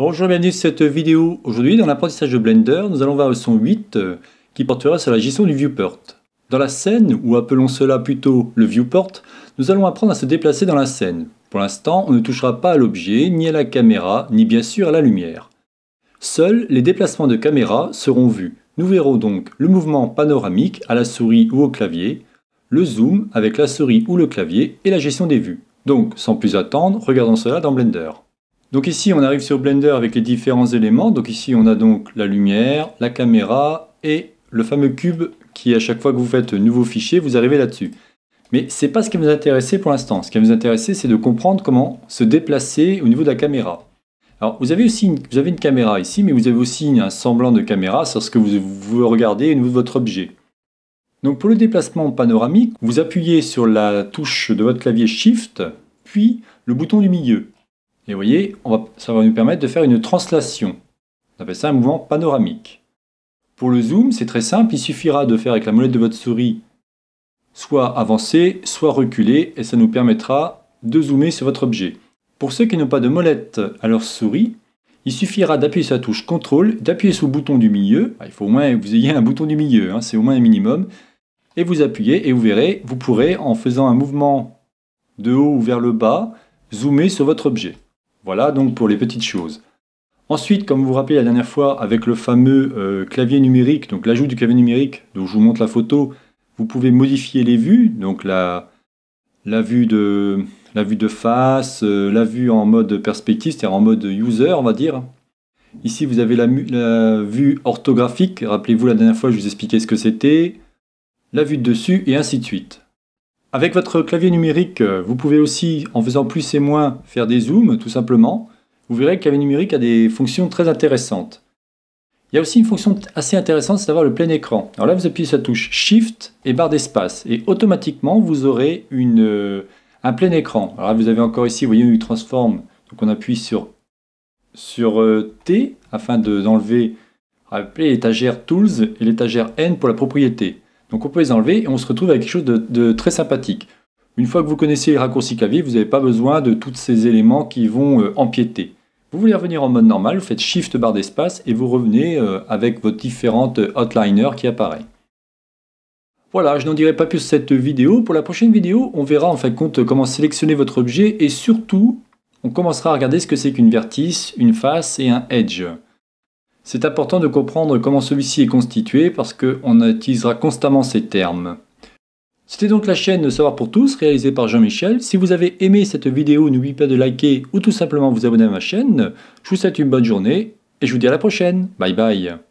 Bonjour, bienvenue sur cette vidéo. Aujourd'hui, dans l'apprentissage de Blender, nous allons voir le son 8 euh, qui portera sur la gestion du viewport. Dans la scène, ou appelons cela plutôt le viewport, nous allons apprendre à se déplacer dans la scène. Pour l'instant, on ne touchera pas à l'objet, ni à la caméra, ni bien sûr à la lumière. Seuls les déplacements de caméra seront vus. Nous verrons donc le mouvement panoramique à la souris ou au clavier, le zoom avec la souris ou le clavier et la gestion des vues. Donc, sans plus attendre, regardons cela dans Blender. Donc ici, on arrive sur Blender avec les différents éléments. Donc ici, on a donc la lumière, la caméra et le fameux cube qui, à chaque fois que vous faites un nouveau fichier, vous arrivez là-dessus. Mais ce n'est pas ce qui va nous intéresser pour l'instant. Ce qui va vous intéresser c'est de comprendre comment se déplacer au niveau de la caméra. Alors, vous avez une, caméra ici, mais vous avez aussi un semblant de caméra sur ce que vous, vous regardez au niveau de votre objet. Donc, pour le déplacement panoramique, vous appuyez sur la touche de votre clavier Shift, puis le bouton du milieu. Et vous voyez, ça va nous permettre de faire une translation. On appelle ça un mouvement panoramique. Pour le zoom, c'est très simple, il suffira de faire avec la molette de votre souris soit avancer, soit reculer, et ça nous permettra de zoomer sur votre objet. Pour ceux qui n'ont pas de molette à leur souris, il suffira d'appuyer sur la touche CTRL, d'appuyer sur le bouton du milieu, ah, il faut au moins que vous ayez un bouton du milieu, hein, c'est au moins un minimum, et vous appuyez et vous verrez, vous pourrez en faisant un mouvement de haut ou vers le bas, zoomer sur votre objet. Voilà donc pour les petites choses. Ensuite, comme vous vous rappelez la dernière fois, avec le fameux euh, clavier numérique, donc l'ajout du clavier numérique, dont je vous montre la photo, vous pouvez modifier les vues, donc la, la, vue, de, la vue de face, euh, la vue en mode perspective, c'est-à-dire en mode user, on va dire. Ici, vous avez la, la vue orthographique, rappelez-vous la dernière fois, je vous expliquais ce que c'était, la vue de dessus, et ainsi de suite. Avec votre clavier numérique, euh, vous pouvez aussi, en faisant plus et moins, faire des zooms, tout simplement. Vous verrez que le clavier numérique a des fonctions très intéressantes. Il y a aussi une fonction assez intéressante, c'est d'avoir le plein écran. Alors là, vous appuyez sur la touche Shift et barre d'espace. Et automatiquement, vous aurez euh, un plein écran. Alors là, vous avez encore ici, vous voyez, une transforme. Donc on appuie sur, sur euh, T afin d'enlever l'étagère Tools et l'étagère N pour la propriété. Donc on peut les enlever et on se retrouve avec quelque chose de, très sympathique. Une fois que vous connaissez les raccourcis clavier, vous n'avez pas besoin de tous ces éléments qui vont euh, empiéter. Vous voulez revenir en mode normal, vous faites Shift barre d'espace et vous revenez euh, avec vos différentes outliners qui apparaissent. Voilà, je n'en dirai pas plus cette vidéo. Pour la prochaine vidéo, on verra en fin comment sélectionner votre objet et surtout, on commencera à regarder ce que c'est qu'une vertice, une face et un edge. C'est important de comprendre comment celui-ci est constitué parce qu'on utilisera constamment ces termes. C'était donc la chaîne Savoir pour tous réalisée par Jean-Michel. Si vous avez aimé cette vidéo, n'oubliez pas de liker ou tout simplement vous abonner à ma chaîne. Je vous souhaite une bonne journée et je vous dis à la prochaine. Bye bye